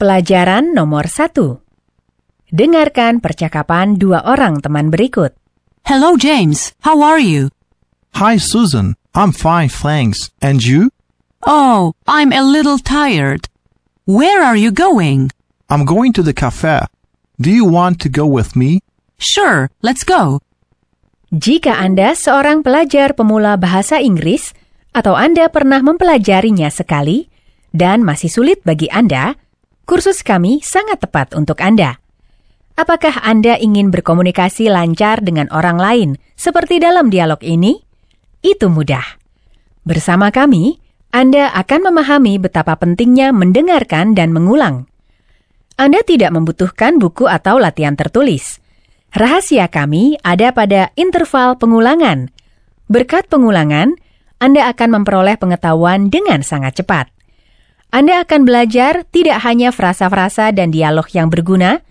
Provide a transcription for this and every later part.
Pelajaran nomor satu. Dengarkan percakapan dua orang teman berikut. Hello James, how are you? Hi Susan, I'm fine thanks. And you? Oh, I'm a little tired. Where are you going? I'm going to the cafe. Do you want to go with me? Sure, let's go. Jika Anda seorang pelajar pemula bahasa Inggris atau Anda pernah mempelajarinya sekali dan masih sulit bagi Anda, kursus kami sangat tepat untuk Anda. Apakah Anda ingin berkomunikasi lancar dengan orang lain seperti dalam dialog ini? Itu mudah. Bersama kami, Anda akan memahami betapa pentingnya mendengarkan dan mengulang. Anda tidak membutuhkan buku atau latihan tertulis. Rahasia kami ada pada interval pengulangan. Berkat pengulangan, Anda akan memperoleh pengetahuan dengan sangat cepat. Anda akan belajar tidak hanya frasa-frasa dan dialog yang berguna,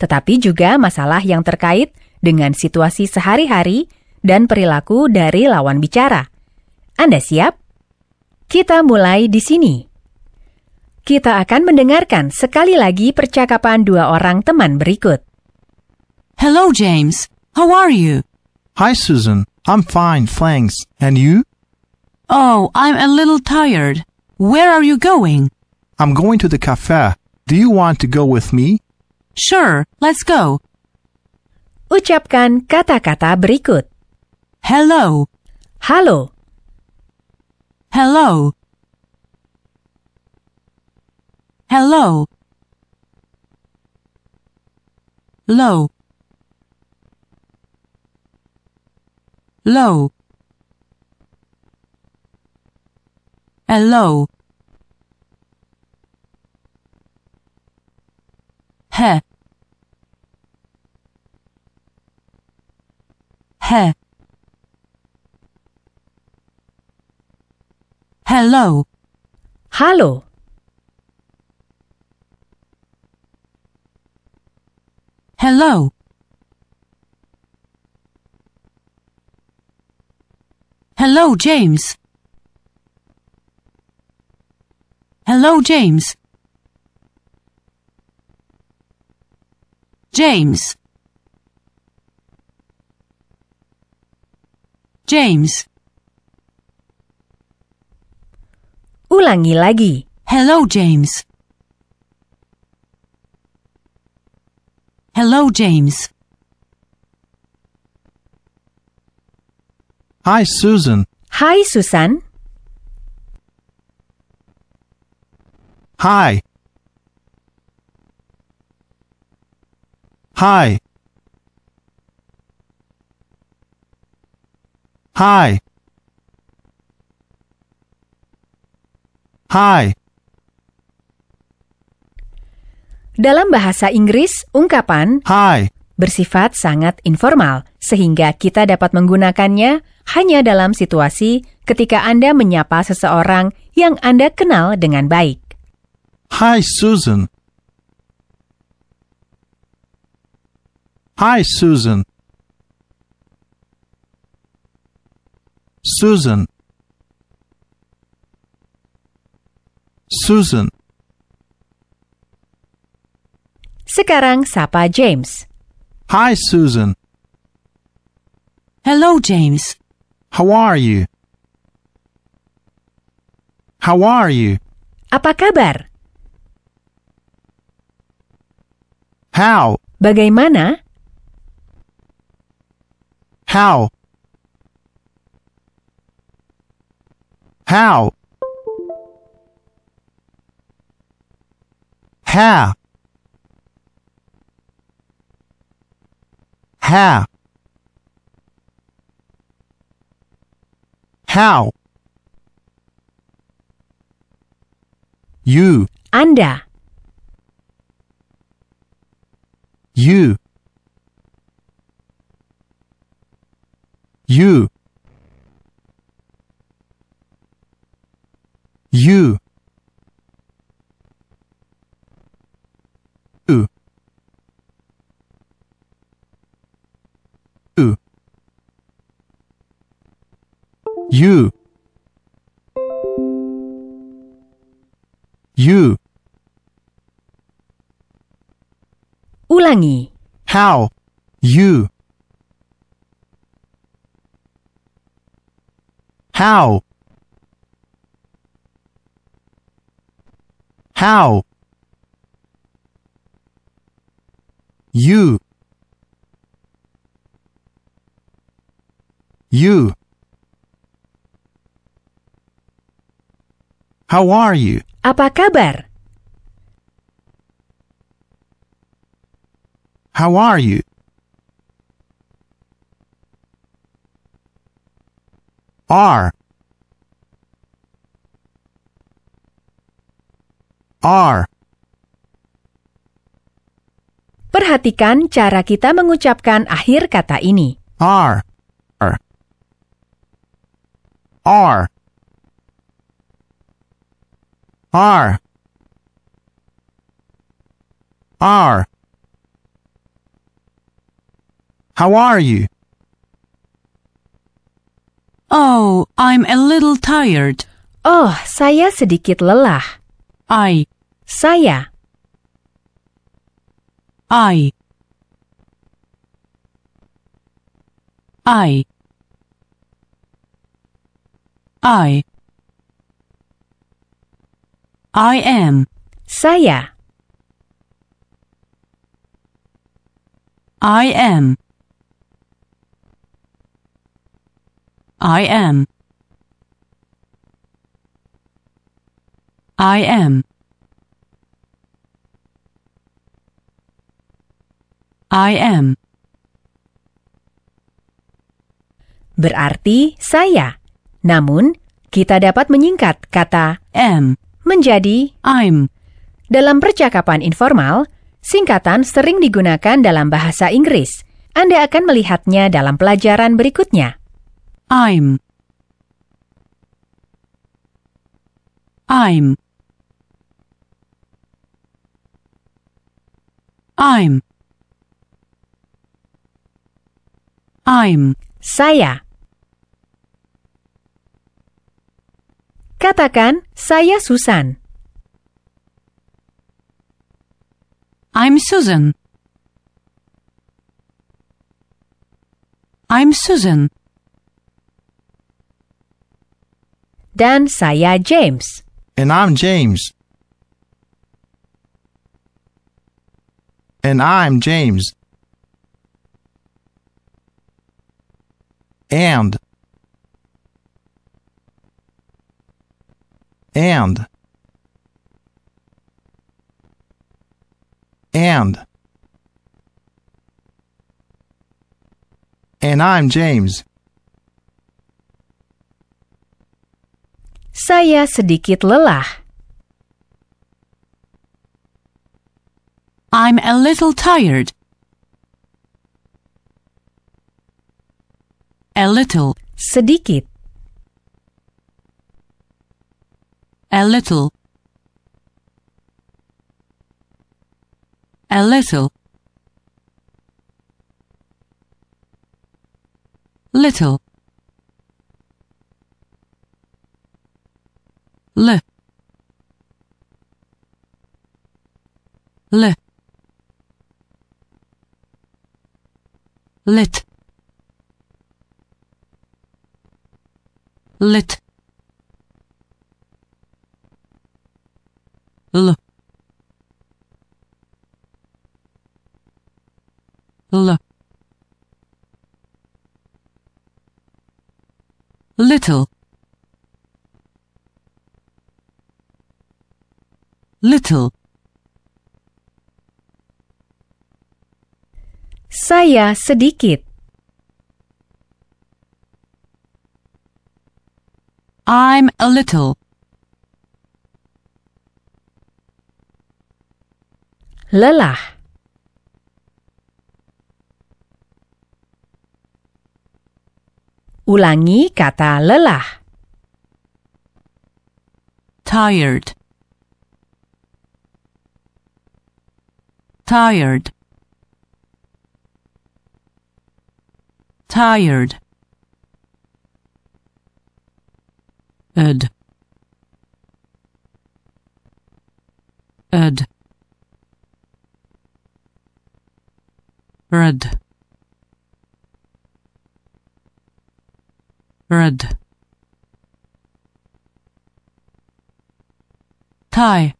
tetapi juga masalah yang terkait dengan situasi sehari-hari dan perilaku dari lawan bicara. Anda siap? Kita mulai di sini. Kita akan mendengarkan sekali lagi percakapan dua orang teman berikut. Hello James, how are you? Hi Susan, I'm fine, thanks. And you? Oh, I'm a little tired. Where are you going? I'm going to the cafe. Do you want to go with me? Sure, let's go. Ucapkan kata-kata berikut. Hello. Halo. Hello. Hello. Low. Low. hello he he hello hallo hello hello james Hello, James. James. James. Ulangi lagi. Hello, James. Hello, James. Hi, Susan. Hi, Susan. Hi. Hi. Hi. Hi. Dalam bahasa Inggris, ungkapan "hi" bersifat sangat informal, sehingga kita dapat menggunakannya hanya dalam situasi ketika Anda menyapa seseorang yang Anda kenal dengan baik. Hi, Susan. Hi, Susan. Susan. Susan. Sekarang sapa James. Hi, Susan. Hello, James. How are you? How are you? Apa kabar? How? Bagaimana? How? How? How? How? How? You. Anda. you you you you you you, you. You. how you how how you you how are you apa kabar How are you? R. R. Perhatikan cara kita mengucapkan akhir kata ini. R. R. R. R. R. How are you? Oh, I'm a little tired. Oh, saya sedikit lelah. I. Saya. I. I. I. I am. Saya. I am. I am. I am. I am. Berarti saya. Namun, kita dapat menyingkat kata am menjadi I'm. Dalam percakapan informal, singkatan sering digunakan dalam bahasa Inggris. Anda akan melihatnya dalam pelajaran berikutnya. I'm I'm I'm I'm saya Katakan saya Susan I'm Susan I'm Susan Dan saya James. And I'm James. And I'm James. And. And. And. And I'm James. Saya sedikit lelah. I'm a little tired. A little. Sedikit. A little. A little. Little. le le Lit. Lit. l l little mantle. Saya sedikit. I'm a little. Lelah. Ulangi kata lelah. Tired. tired tired ed ed red red tie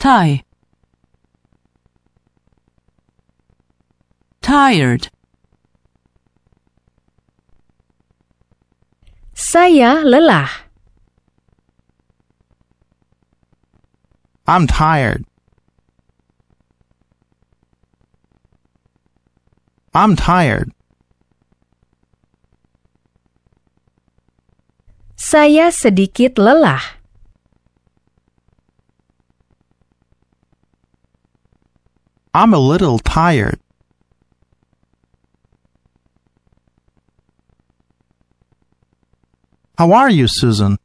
tie tired Saya lelah. I'm tired. I'm tired. Saya sedikit lelah. I'm a little tired. How are you, Susan?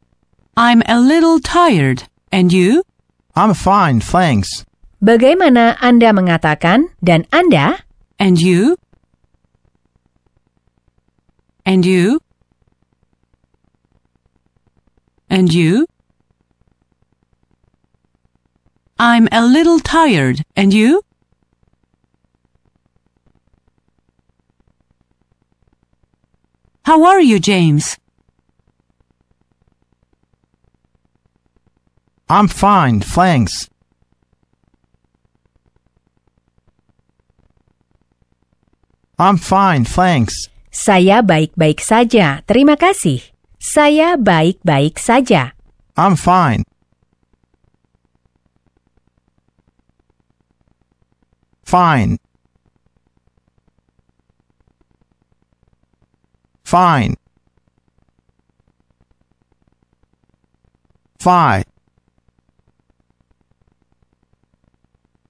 I'm a little tired. And you? I'm fine, thanks. Bagaimana Anda mengatakan dan Anda? And you? And you? And you? I'm a little tired. And you? How are you, James? I'm fine, thanks. I'm fine, thanks. Saya baik-baik saja, terima kasih. Saya baik-baik saja. I'm fine. Fine. fine, phi,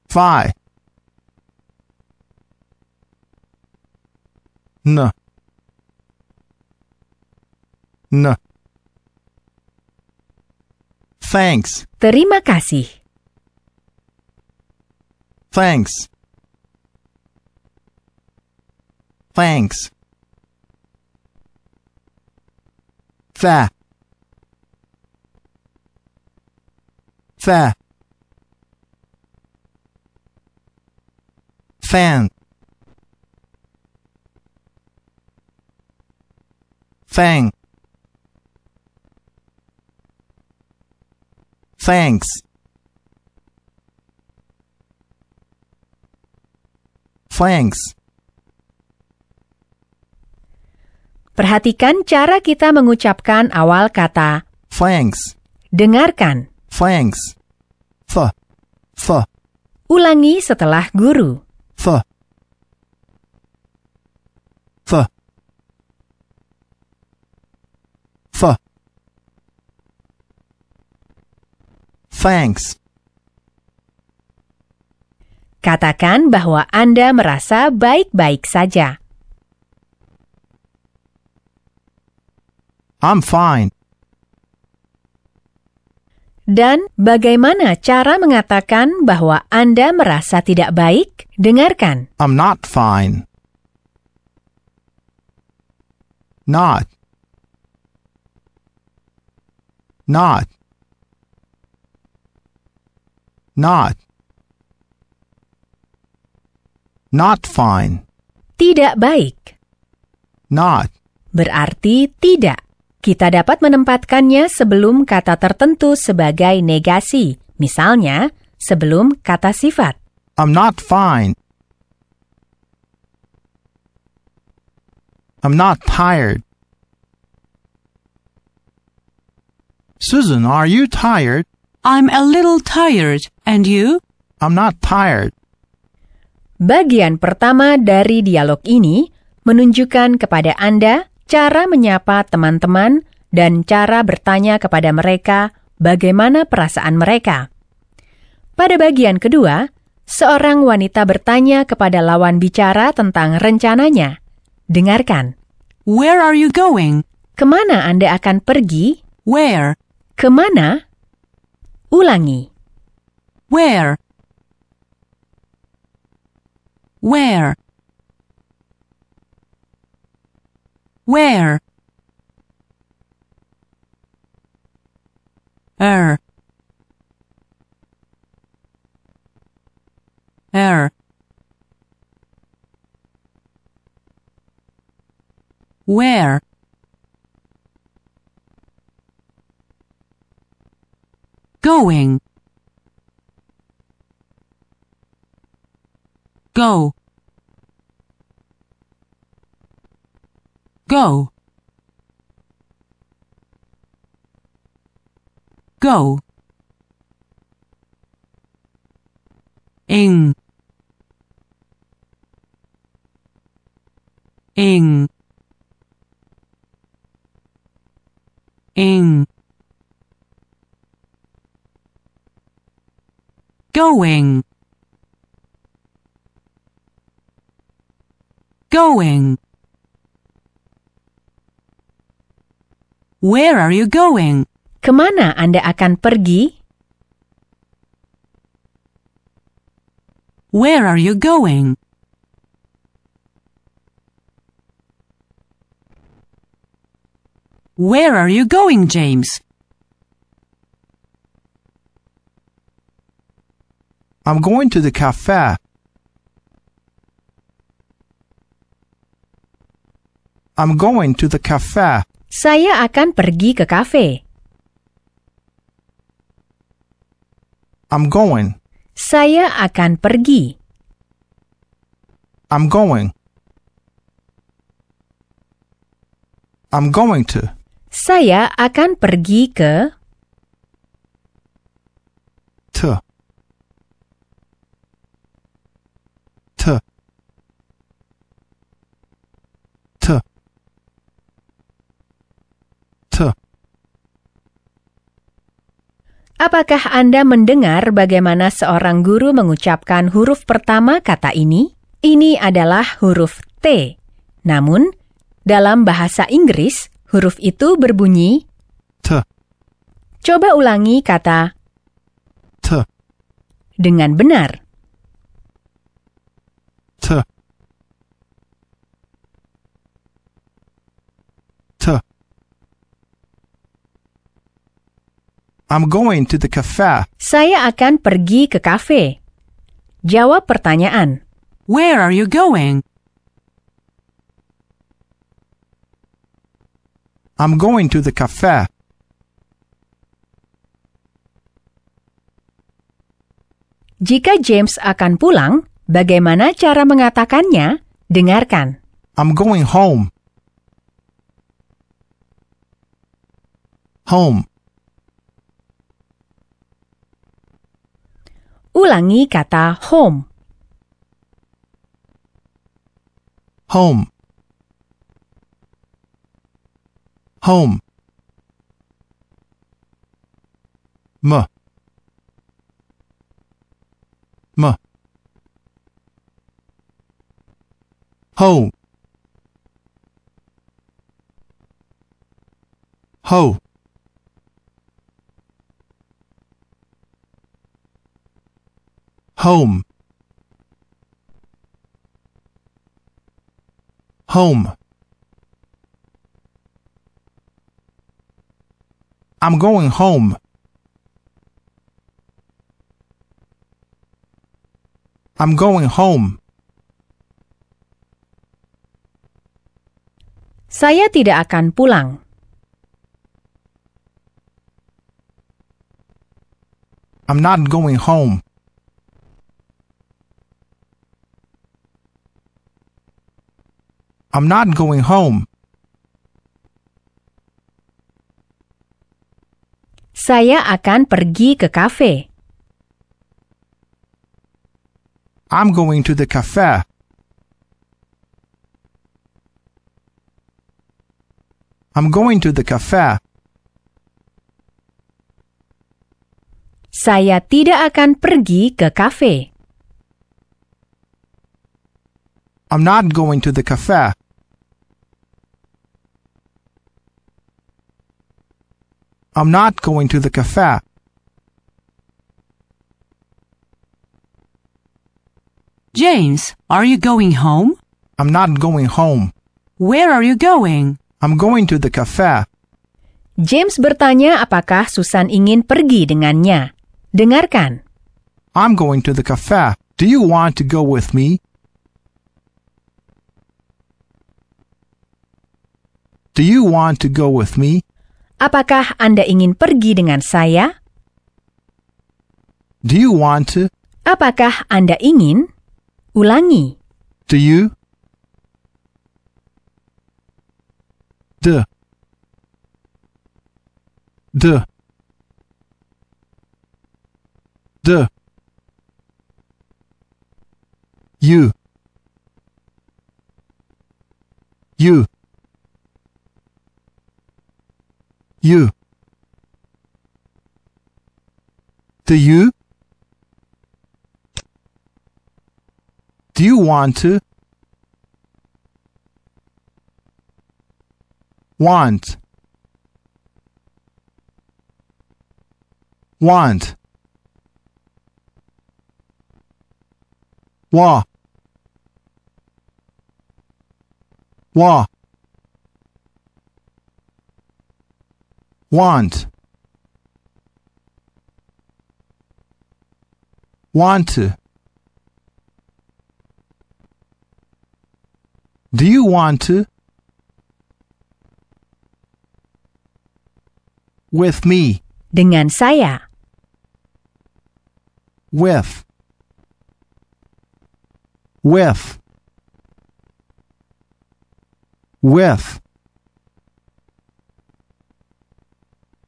phi, n, n, thanks, terima kasih, thanks, thanks. fa fa fan fang thanks thanks Perhatikan cara kita mengucapkan awal kata thanks. Dengarkan. Thanks. Th. Th. Ulangi setelah guru. Th. Th. Th. Thanks. Katakan bahwa Anda merasa baik-baik saja. I'm fine. Dan bagaimana cara mengatakan bahwa Anda merasa tidak baik? Dengarkan. I'm not fine. Not. Not. Not. Not fine. Tidak baik. Not. Berarti tidak. Kita dapat menempatkannya sebelum kata tertentu sebagai negasi, misalnya sebelum kata sifat. I'm not fine. I'm not tired. Susan, are you tired? I'm a little tired. And you? I'm not tired. Bagian pertama dari dialog ini menunjukkan kepada Anda cara menyapa teman-teman, dan cara bertanya kepada mereka bagaimana perasaan mereka. Pada bagian kedua, seorang wanita bertanya kepada lawan bicara tentang rencananya. Dengarkan. Where are you going? Kemana Anda akan pergi? Where? Kemana? Ulangi. Where? Where? where er er where going go Go. Go. Ing. Ing. Ing. Going. Going. Where are you going? Kemana Anda akan pergi? Where are you going? Where are you going, James? I'm going to the cafe. I'm going to the cafe. Saya akan pergi ke kafe. I'm going. Saya akan pergi. I'm going. I'm going to. Saya akan pergi ke to. To. Apakah Anda mendengar bagaimana seorang guru mengucapkan huruf pertama kata ini? Ini adalah huruf T. Namun, dalam bahasa Inggris, huruf itu berbunyi T. Coba ulangi kata T dengan benar. T. I'm going to the cafe. Saya akan pergi ke kafe. Jawab pertanyaan. Where are you going? I'm going to the cafe. Jika James akan pulang, bagaimana cara mengatakannya? Dengarkan. I'm going home. Home. Ulangi kata home. Home. Home. me me Home. Home. home home I'm going home I'm going home Saya tidak akan pulang. I'm not going home. I'm not going home. Saya akan pergi ke kafe. I'm going to the cafe. I'm going to the cafe. Saya tidak akan pergi ke kafe. I'm not going to the cafe. I'm not going to the cafe. James, are you going home? I'm not going home. Where are you going? I'm going to the cafe. James bertanya apakah Susan ingin pergi dengannya. Dengarkan. I'm going to the cafe. Do you want to go with me? Do you want to go with me? Apakah Anda ingin pergi dengan saya? Do you want to? Apakah Anda ingin? Ulangi. Do you? Do. Do. Do. You. You. you. Do you? Do you want to? Want. Want. Wa. Wa. want want do you want to with me dengan saya with with with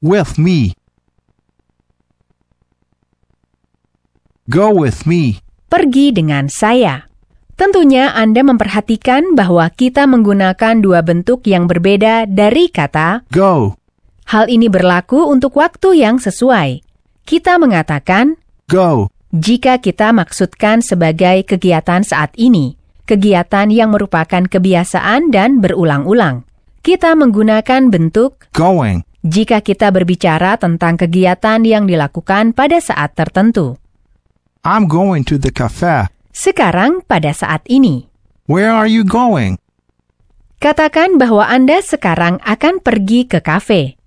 with me. Go with me. Pergi dengan saya. Tentunya Anda memperhatikan bahwa kita menggunakan dua bentuk yang berbeda dari kata go. Hal ini berlaku untuk waktu yang sesuai. Kita mengatakan go jika kita maksudkan sebagai kegiatan saat ini, kegiatan yang merupakan kebiasaan dan berulang-ulang. Kita menggunakan bentuk going jika kita berbicara tentang kegiatan yang dilakukan pada saat tertentu. I'm going to the cafe. Sekarang pada saat ini. Where are you going? Katakan bahwa Anda sekarang akan pergi ke kafe.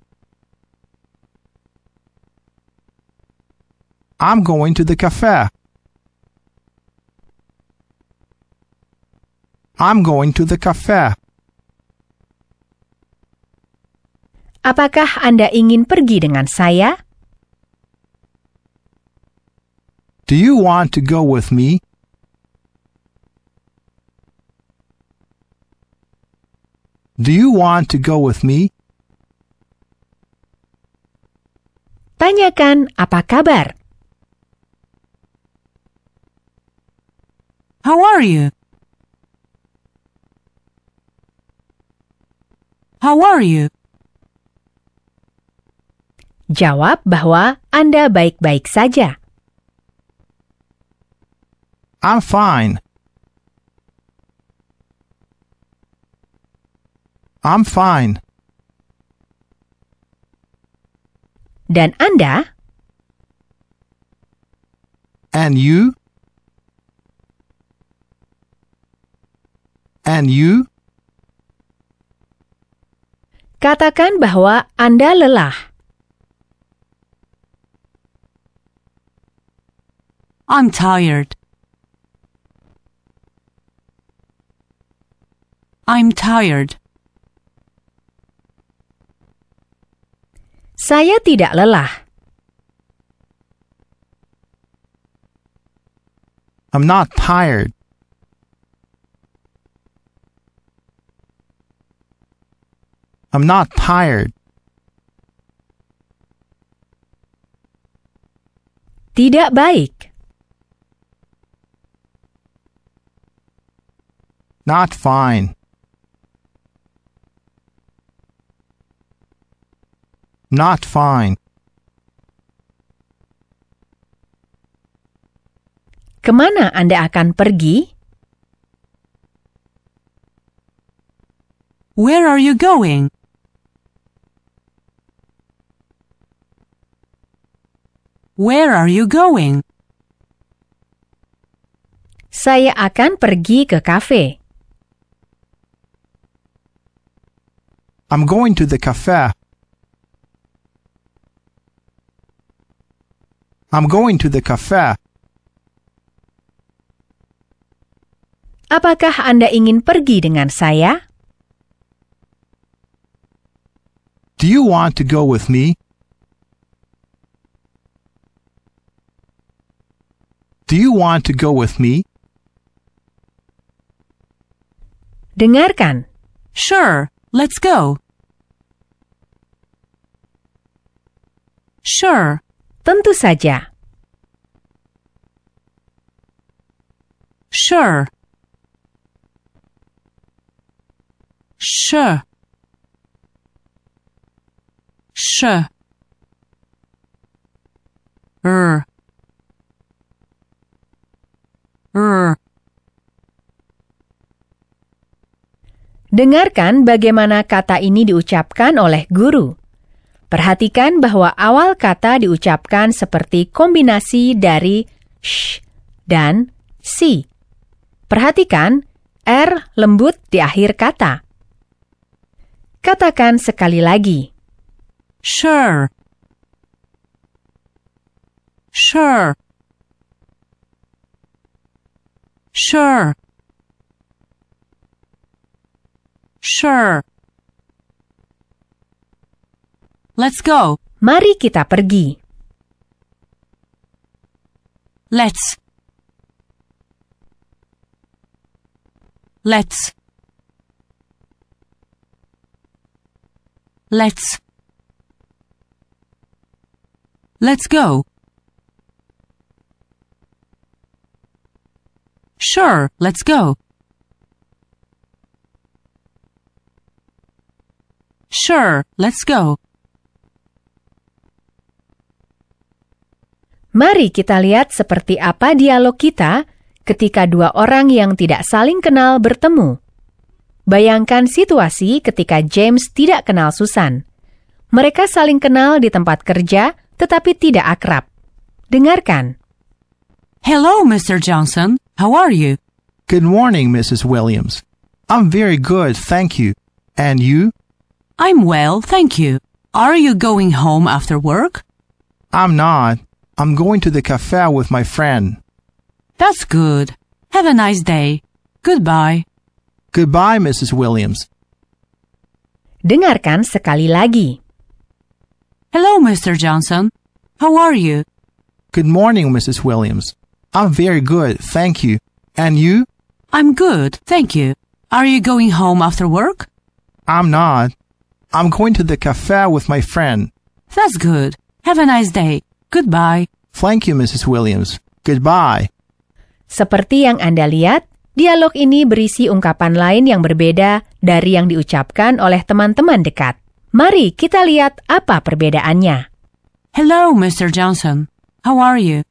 I'm going to the cafe. I'm going to the cafe. Apakah Anda ingin pergi dengan saya? Do you want to go with me? Do you want to go with me? Tanyakan apa kabar. How are you? How are you? Jawab bahwa Anda baik-baik saja. I'm fine. I'm fine. Dan Anda? And you? And you? Katakan bahwa Anda lelah. I'm tired. I'm tired. Saya tidak lelah. I'm not tired. I'm not tired. Tidak baik. Not fine. Not fine. Kemana Anda akan pergi? Where are you going? Where are you going? Saya akan pergi ke kafe. I'm going to the cafe. I'm going to the cafe. Apakah Anda ingin pergi dengan saya? Do you want to go with me? Do you want to go with me? Dengarkan. Sure. Let's go. Sure. Tentu saja. Sure. Sure. Sure. Er. Er. Dengarkan bagaimana kata ini diucapkan oleh guru. Perhatikan bahwa awal kata diucapkan seperti kombinasi dari sh dan si. Perhatikan R lembut di akhir kata. Katakan sekali lagi. Sure. Sure. Sure. Sure. Let's go. Mari kita pergi. Let's. Let's. Let's. Let's go. Sure, let's go. Sure, let's go. Mari kita lihat seperti apa dialog kita ketika dua orang yang tidak saling kenal bertemu. Bayangkan situasi ketika James tidak kenal Susan. Mereka saling kenal di tempat kerja tetapi tidak akrab. Dengarkan. Hello, Mr. Johnson. How are you? Good morning, Mrs. Williams. I'm very good, thank you. And you? I'm well, thank you. Are you going home after work? I'm not. I'm going to the cafe with my friend. That's good. Have a nice day. Goodbye. Goodbye, Mrs. Williams. Dengarkan sekali lagi. Hello, Mr. Johnson. How are you? Good morning, Mrs. Williams. I'm very good, thank you. And you? I'm good, thank you. Are you going home after work? I'm not. I'm going to the cafe with my friend. That's good. Have a nice day. Goodbye. Thank you, Mrs. Williams. Goodbye. Seperti yang Anda lihat, dialog ini berisi ungkapan lain yang berbeda dari yang diucapkan oleh teman-teman dekat. Mari kita lihat apa perbedaannya. Hello, Mr. Johnson. How are you?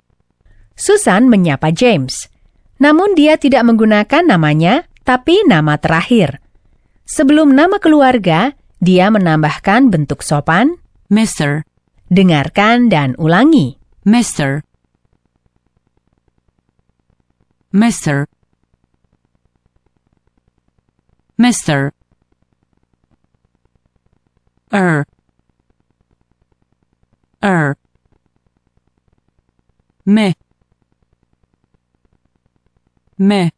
Susan menyapa James. Namun dia tidak menggunakan namanya, tapi nama terakhir. Sebelum nama keluarga, dia menambahkan bentuk sopan Mr. Dengarkan dan ulangi. Mr. Mr. Mr. Er. Er. Me. Me.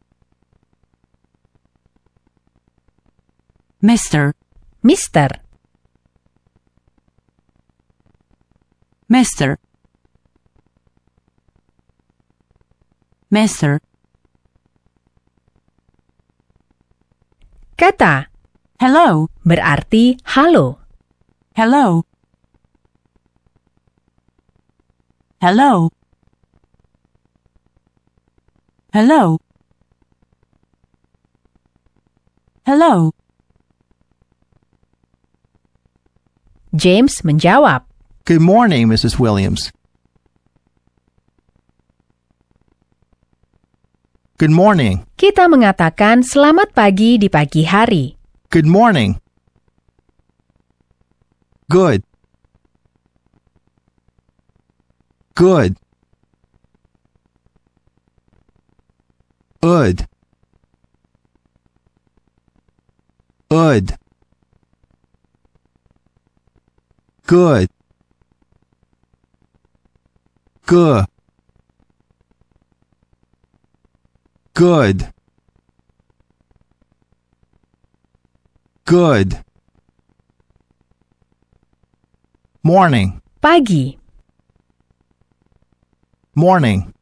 Mr. Mister. Mr. Mr. Kata hello berarti halo. Hello. Hello. Hello. Hello. James menjawab, Good morning, Mrs. Williams. Good morning. Kita mengatakan selamat pagi di pagi hari. Good morning. Good. Good. Good. Good. good good good good morning pagi morning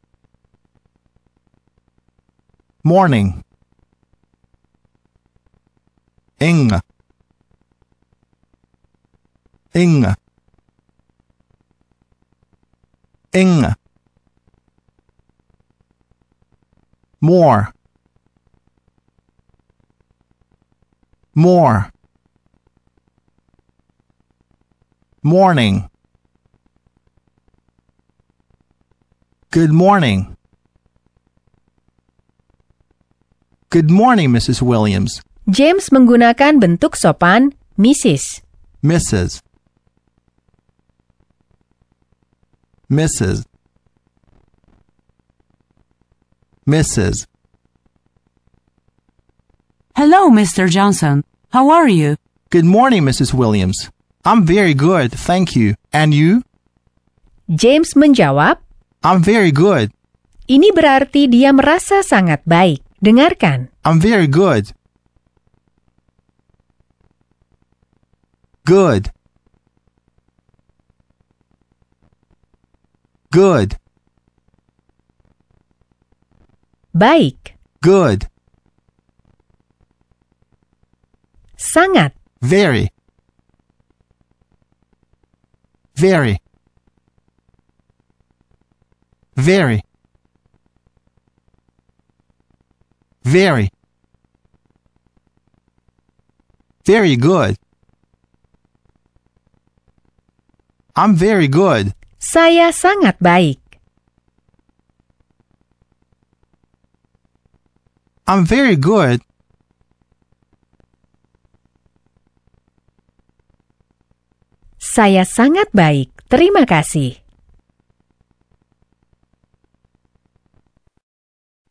morning ing inga inga more more morning good morning good morning mrs williams James menggunakan bentuk sopan Mrs. Mrs. Mrs. Mrs. Hello, Mr. Johnson. How are you? Good morning, Mrs. Williams. I'm very good, thank you. And you? James menjawab, I'm very good. Ini berarti dia merasa sangat baik. Dengarkan. I'm very good. Good. Good. Baik. Good. Sangat. Very. Very. Very. Very. Very good. I'm very good. Saya sangat baik. I'm very good. Saya sangat baik. Terima kasih.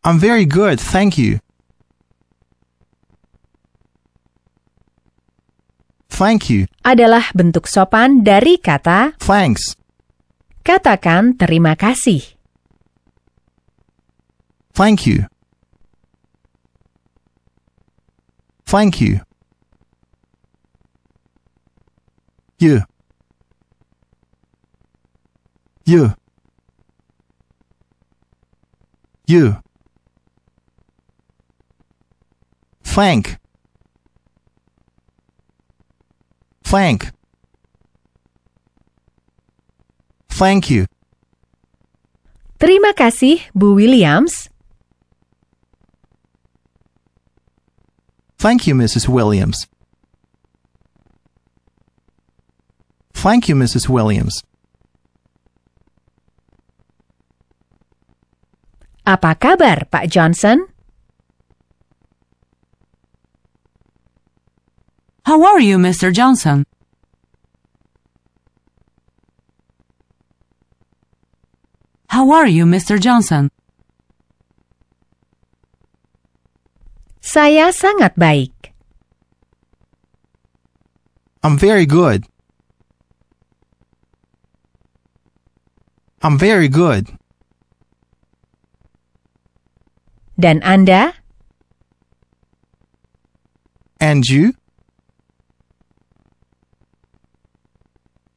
I'm very good, thank you. Thank you adalah bentuk sopan dari kata thanks. Katakan terima kasih. Thank you. Thank you. You. You. You. Thank. Thank. Thank you. Terima kasih, Bu Williams. Thank you, Mrs. Williams. Thank you, Mrs. Williams. Apa kabar, Pak Johnson? How are you, Mr. Johnson? How are you, Mr. Johnson? Saya sangat baik. I'm very good. I'm very good. Dan Anda? And you?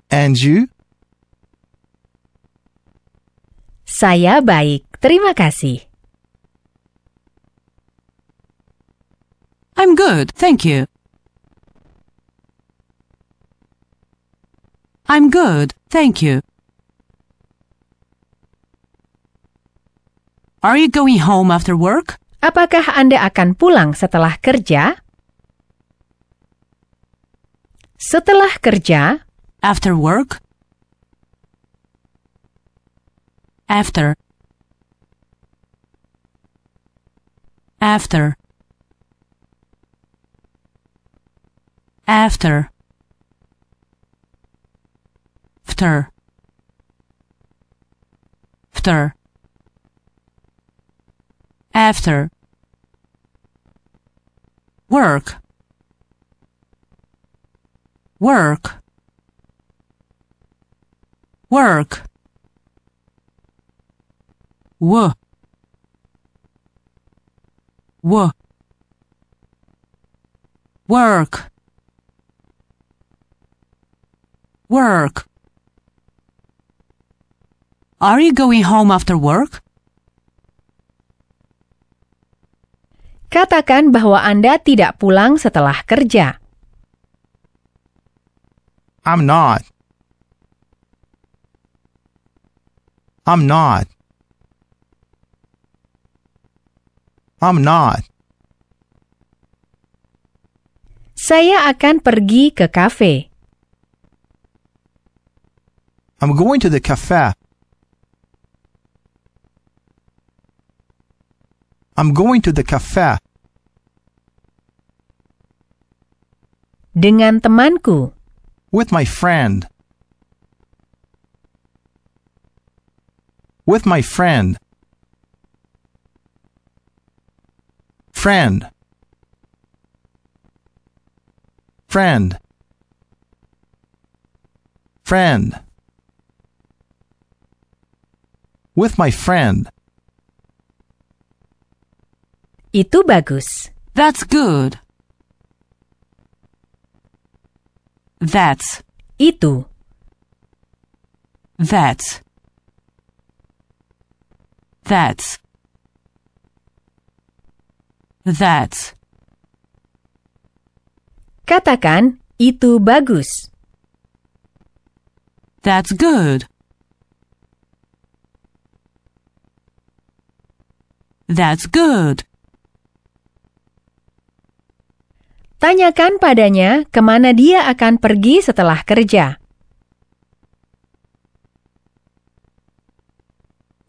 And you? Saya baik, terima kasih. I'm good, thank you. I'm good, thank you. Are you going home after work? Apakah Anda akan pulang setelah kerja? Setelah kerja, after work, after after after after after after work work work wo wo Work. Work. Are you going home after work? Katakan bahwa Anda tidak pulang setelah kerja. I'm not. I'm not. I'm not. Saya akan pergi ke kafe. I'm going to the cafe. I'm going to the cafe. Dengan temanku. With my friend. With my friend. friend friend friend with my friend itu bagus that's good that's itu that's that's That, Katakan, itu bagus. That's good. That's good. Tanyakan padanya kemana dia akan pergi setelah kerja.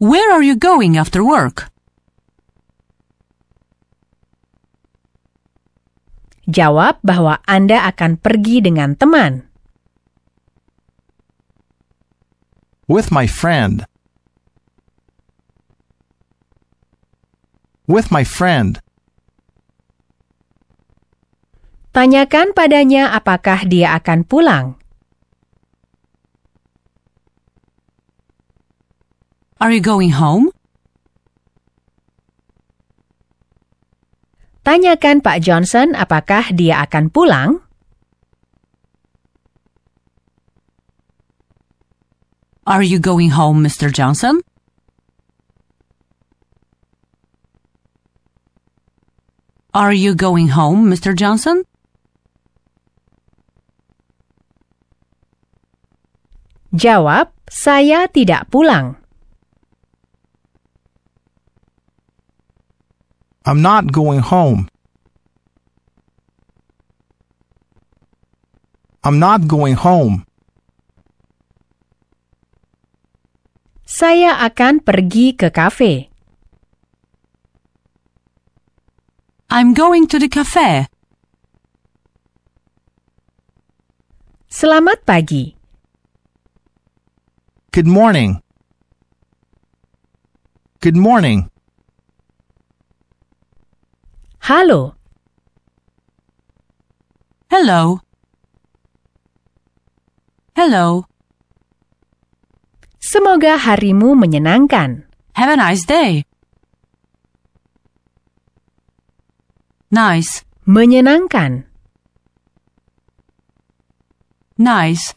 Where are you going after work? Jawab bahwa Anda akan pergi dengan teman. With my friend. With my friend. Tanyakan padanya apakah dia akan pulang. Are you going home? Tanyakan Pak Johnson apakah dia akan pulang. Are you going home, Mr. Johnson? Are you going home, Mr. Johnson? Jawab, saya tidak pulang. I'm not going home. I'm not going home. Saya akan pergi ke kafe. I'm going to the cafe. Selamat pagi. Good morning. Good morning. Hallo. Hello. Hello. Semoga harimu menyenangkan. Have a nice day. Nice. Menyenangkan. Nice.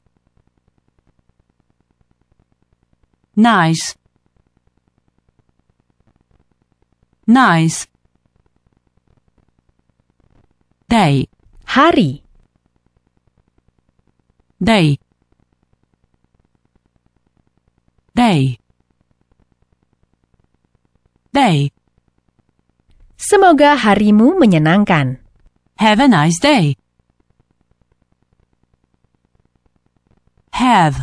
Nice. Nice. Day. Hari. Day. Day. Day. Semoga harimu menyenangkan. Have a nice day. Have.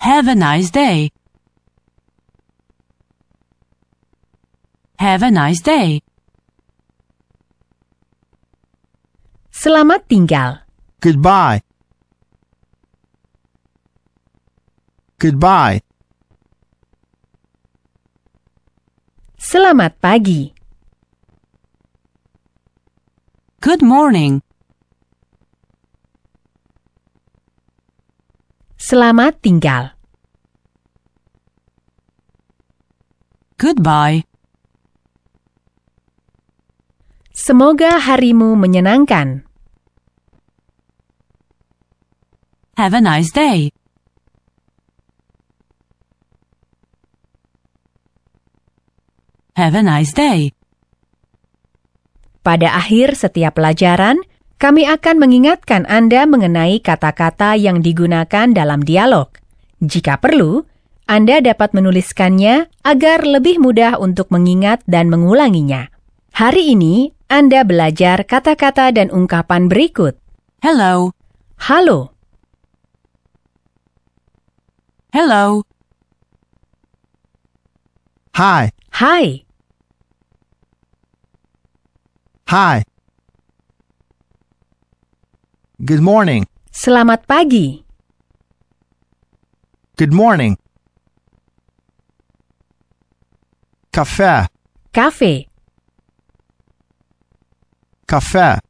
Have a nice day. Have a nice day. Selamat tinggal. Goodbye. Goodbye. Selamat pagi. Good morning. Selamat tinggal. Goodbye. Semoga harimu menyenangkan. Have a nice day. Have a nice day. Pada akhir setiap pelajaran, kami akan mengingatkan Anda mengenai kata-kata yang digunakan dalam dialog. Jika perlu, Anda dapat menuliskannya agar lebih mudah untuk mengingat dan mengulanginya. Hari ini anda belajar kata-kata dan ungkapan berikut. Hello. Halo. Hello. Hi. Hi. Hi. Good morning. Selamat pagi. Good morning. Cafe. Cafe. café.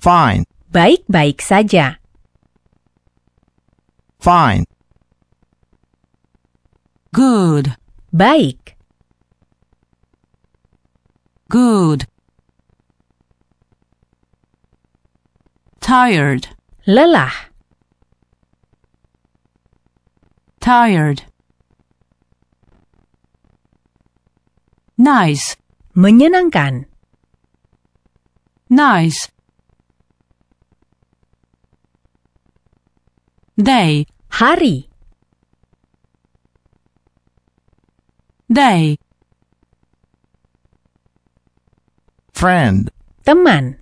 Fine. Baik-baik saja. Fine. Good. Baik. Good. Tired. Lelah. Tired. Nice. Menyenangkan. Nice. Day. Hari. Day. Friend. Teman.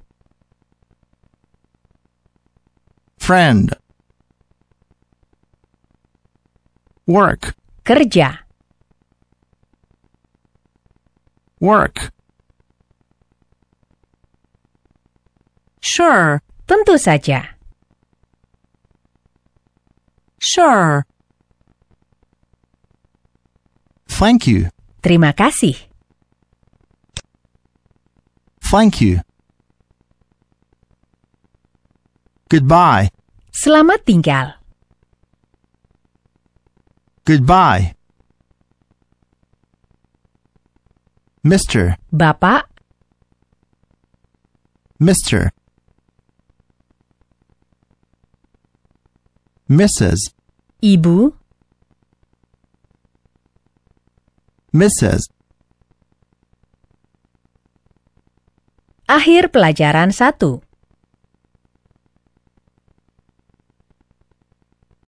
Friend. Work. Kerja. work. Sure, tentu saja. Sure. Thank you. Terima kasih. Thank you. Goodbye. Selamat tinggal. Goodbye. Mr. Bapak Mr. Mrs. Ibu Mrs. Akhir pelajaran satu.